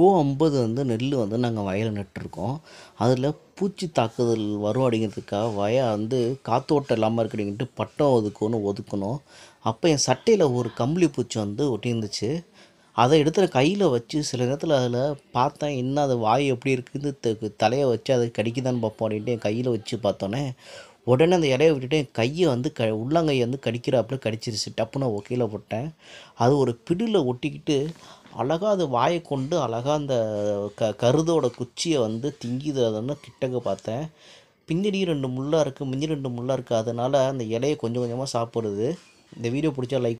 கோ ஐம்பது வந்து நெல் வந்து நாங்கள் வயலில் நட்டுருக்கோம் அதில் பூச்சி தாக்குதல் வரும் அப்படிங்கிறதுக்காக வய வந்து காத்தோட்டம் இல்லாமல் இருக்கிறீங்கட்டு பட்டம் ஒதுக்கணும் ஒதுக்கணும் அப்போ என் சட்டையில் ஒரு கம்பளி பூச்சி வந்து ஒட்டியிருந்துச்சு அதை எடுத்து கையில் வச்சு சில நேரத்தில் அதில் பார்த்தேன் என்ன அது வாய் எப்படி இருக்குதுன்னு தலையை வச்சு அதை கடிக்குதான்னு பார்ப்போம் அப்படின்ட்டு என் கையில் வச்சு பார்த்தோன்னே உடனே அந்த இலையை விட்டுட்டு என் கையை வந்து க உள்ளங்கையை வந்து கடிக்கிறாப்புல கடிச்சிருச்சு டப்புன்னு ஒகையில் போட்டேன் அது ஒரு பிடியில் ஒட்டிக்கிட்டு அழகாக அது வாயை கொண்டு அழகாக அந்த க கருதோட குச்சியை வந்து திங்கிதுன்னு கிட்டக்க பார்த்தேன் பின்னாடி ரெண்டு முள்ளாக இருக்குது மிஞ்சி ரெண்டு முள்ளாக இருக்குது அதனால் அந்த இலையை கொஞ்சம் கொஞ்சமாக சாப்பிட்றது இந்த வீடியோ பிடிச்சா லைக்